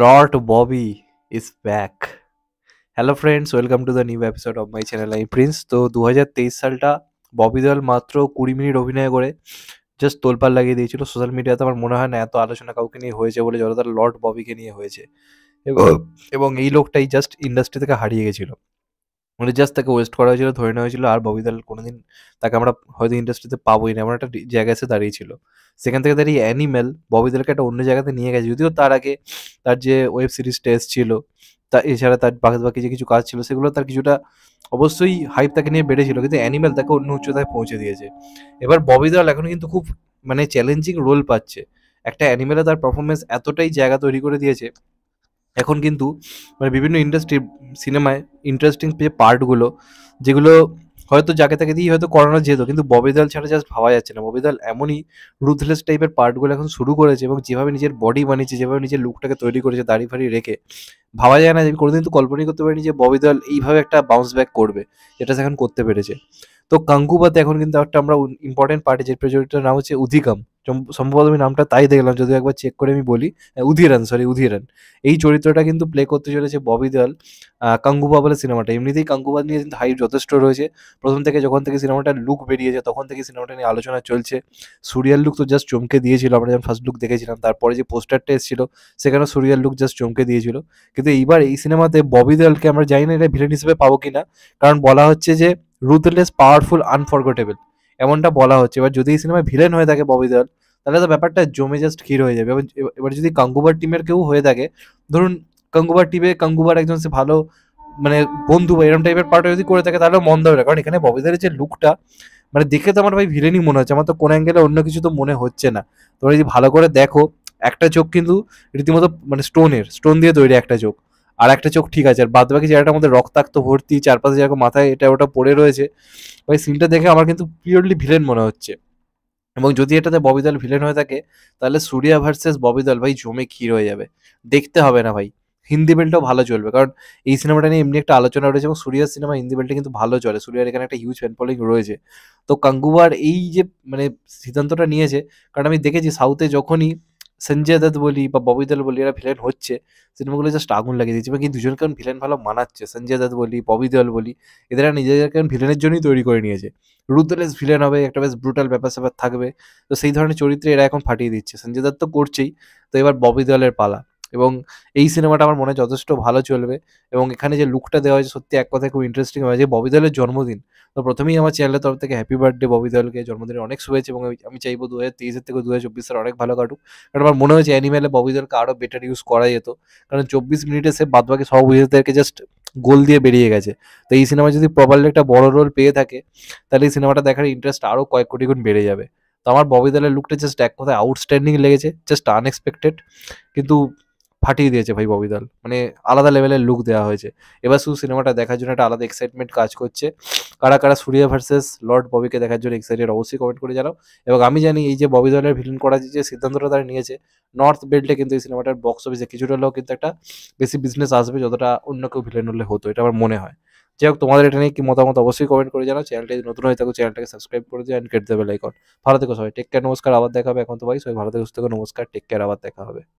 Lord Bobby is back hello friends welcome to the new episode of my channel I prince তো দু সালটা ববি দল মাত্র কুড়ি মিনিট অভিনয় করে জাস্ট তোলপাল লাগিয়ে দিয়েছিল সোশ্যাল মিডিয়াতে আমার মনে হয় না এত আলোচনা কাউকে নিয়ে হয়েছে বলে যত লর্ড ববিকে নিয়ে হয়েছে এবং এই লোকটাই জাস্ট ইন্ডাস্ট্রি থেকে হারিয়ে গেছিলো মানে জাস্ট তাকে ওয়েস্ট করা হয়েছিল ধরে নেওয়া হয়েছিল আর ববি কোনো কোনোদিন তাকে আমরা হয়তো ইন্ডাস্ট্রিতে পাবোই না এমন একটা জায়গায় এসে দাঁড়িয়েছিল সেখান থেকে তার এই অ্যানিমেল ববি একটা অন্য জায়গাতে নিয়ে গেছে যদিও তার আগে তার যে ওয়েব সিরিজ টেস্ট ছিল তা এছাড়া তার বাকি বাকি যে কিছু কাজ ছিল সেগুলো তার কিছুটা অবশ্যই হাইপ তাকে নিয়ে বেড়েছিল কিন্তু অ্যানিমেল তাকে অন্য উচ্চতায় পৌঁছে দিয়েছে এবার ববি এখন কিন্তু খুব মানে চ্যালেঞ্জিং রোল পাচ্ছে একটা অ্যানিমেলে তার পারফরমেন্স এতটাই জায়গা তৈরি করে দিয়েছে এখন কিন্তু মানে বিভিন্ন ইন্ডাস্ট্রি সিনেমায় ইন্টারেস্টিং যে পার্টগুলো যেগুলো হয়তো যাকে তাকে দিয়েই হয়তো করানো যেত কিন্তু ববিদাল ছাড়া জাস্ট ভাবা যাচ্ছে না ববিদাল এমনই রুথলেস টাইপের পার্টগুলো এখন শুরু করেছে এবং যেভাবে নিজের বডি বানিয়েছে যেভাবে নিজের লুকটাকে তৈরি করেছে দাড়ি ফাড়ি রেখে ভাবা যায় না যে আমি কোনোদিন তো কল্পনাই করতে পারিনি যে ববিদাল এইভাবে একটা বাউন্স ব্যাক করবে যেটা সে এখন করতে পেরেছে তো কাঙ্কুবাতে এখন কিন্তু একটা আমরা ইম্পর্টেন্ট পার্টি যে প্রজেক্টটার নাম হচ্ছে উধিকাম সম্ভবত আমি নামটা তাই দেখলাম যদি একবার চেক করে আমি বলি উধিরান সরি উধিরান এই চরিত্রটা কিন্তু প্লে করতে চলেছে ববি দেওয়াল কাঙ্গুবা বলে সিনেমাটা এমনিতেই কাঙ্গুবা নিয়ে কিন্তু হাইপ যথেষ্ট রয়েছে প্রথম থেকে যখন থেকে সিনেমাটার লুক বেরিয়েছে তখন থেকে সিনেমাটা নিয়ে আলোচনা চলছে সুরিয়াল লুক তো জাস্ট চমকে দিয়েছিল আমরা যখন ফার্স্ট লুক দেখেছিলাম তারপরে যে পোস্টারটা এসেছিল সেখানে সুরিয়াল লুক জাস্ট চমকে দিয়েছিল কিন্তু এইবার এই সিনেমাতে ববি দেওয়ালকে আমরা জানি না এটা ভিলেন হিসেবে পাবো কিনা কারণ বলা হচ্ছে যে রুথলেস পাওয়ারফুল আনফরগেটেবল এমনটা বলা হচ্ছে এবার যদি এই সিনেমায় ভিলেন হয়ে থাকে ববি দেওয়াল তাহলে তো ব্যাপারটা জমে জাস্ট ক্ষীর হয়ে যাবে এবার যদি কাঙ্গুবার টিমের কেউ হয়ে থাকে ধরুন কাঙ্গুবার টিমে কাঙ্গুবার একজন সে ভালো মানে বন্ধু বা এরকম টাইপের পার্টটা যদি করে থাকে তাহলে মন্দ হবে কারণ এখানে ববিদারের যে লুকটা মানে দেখে তো আমার ভাই ভিলেনই মনে হচ্ছে আমার তো কোনো অ্যাঙ্গেলে অন্য কিছু তো মনে হচ্ছে না তোমরা যদি ভালো করে দেখো একটা চোখ কিন্তু রীতিমতো মানে স্টোনের স্টোন দিয়ে তৈরি একটা চোখ আর একটা চোখ ঠিক আছে আর বাদ বাকি জায়গাটা আমাদের রক্তাক্ত ভর্তি চারপাশে যেরকম মাথায় এটা ওটা পড়ে রয়েছে ওই সিনটা দেখে আমার কিন্তু পিওরলি ভিলেন মনে হচ্ছে এবং যদি এটাতে ববিদল ভিলেন হয়ে থাকে তাহলে সূর্যা ভার্সেস ববিদল ভাই জমে ক্ষীর হয়ে যাবে দেখতে হবে না ভাই হিন্দি বেল্টও ভালো চলবে কারণ এই সিনেমাটা নিয়ে এমনি একটা আলোচনা রয়েছে এবং সূর্যার সিনেমা হিন্দি বেল্টে কিন্তু ভালো চলে সূর্যার এখানে একটা হিউজ ফ্যান ফলোয়িং রয়েছে তো কাঙ্গুবার এই যে মানে সিদ্ধান্তটা নিয়েছে কারণ আমি দেখেছি সাউথে যখনই সঞ্জয় দত্ত বলি বা ববি দল বলি এরা ভিলেন হচ্ছে সিনেমাগুলো জাস্ট আগুন লাগিয়ে দিচ্ছে এবং এই দুজন কারণ ভিলেন ভালো মানাচ্ছে সঞ্জয় দত্ত বলি ববি দল বলি এদের নিজেদের কারণ ভিলেনের জন্যই তৈরি করে নিয়েছে রুথলেস ভিলেন হবে একটা বেশ ব্রুটাল ব্যাপার স্যাপার থাকবে তো সেই ধরনের চরিত্রে এরা এখন ফাটিয়ে দিচ্ছে সঞ্জয় দত্ত তো করছেই তো এবার ববি দলের পালা এবং এই সিনেমাটা আমার মনে যথেষ্ট ভালো চলবে এবং এখানে যে লুকটা দেওয়া হয়েছে সত্যি এক কথায় খুব ইন্টারেস্টিং হয়েছে ববি দেওয়ালের জন্মদিন তো প্রথমেই আমার চ্যানেলের তরফ থেকে হ্যাপি বার্থডে ববি দেওয়ালকে জন্মদিনে অনেক শুভেচ্ছা এবং আমি চাইবো দু হাজার তেইশের থেকে দু হাজার চব্বিশের অনেক ভালো কাটুক কারণ আমার মনে হয়েছে অ্যানিমেলে ববি দেওয়ালকে আরও বেটার ইউজ করা যেত কারণ চব্বিশ মিনিটে সে বাদবাকি সব উইজেসদেরকে জাস্ট গোল দিয়ে বেরিয়ে গেছে তো এই সিনেমা যদি প্রপারলি একটা বড় রোল পেয়ে থাকে তাহলে এই সিনেমাটা দেখার ইন্টারেস্ট আরও কয়েক কোটি গুণ বেড়ে যাবে তো আমার ববি দলের লুকটা জাস্ট এক কথায় আউটস্ট্যান্ডিং লেগেছে জাস্ট আনএক্সপেক্টেড কিন্তু ফাটিয়ে দিয়েছে ভাই দল মানে আলাদা লেভেলের লুক দেওয়া হয়েছে এবার শুধু সিনেমাটা দেখার জন্য একটা আলাদা এক্সাইটমেন্ট কাজ করছে কারা কারা সুরিয়া ভার্সেস লর্ড ববিকে দেখার জন্য এক্সাইটেড অবশ্যই কমেন্ট করে জানাও এবং আমি জানি এই যে ববি দলের ভিলেন করার যে সিদ্ধান্তটা তারা নিয়েছে নর্থ বেল্টে কিন্তু এই সিনেমাটার বক্স অফিসে কিছুটা হলেও কিন্তু একটা বেশি বিজনেস আসবে যতটা অন্য কেউ ভিলেন হলে হতো এটা আমার মনে হয় যাই হোক তোমাদের এটা নিয়ে কি মতামত অবশ্যই কমেন্ট করে জানাও যদি নতুন হয়ে থাকো চ্যানেলটাকে সাবস্ক্রাইব করে দিও অ্যান্ড কেট দেবে লাইকন ভালো থেকো সবাই টেক কেয়ার নমস্কার আবার দেখাবে এখন তো ভাই সবাই ভালো থেকে সুস্থ নমস্কার টেক কেয়ার আবার দেখা হবে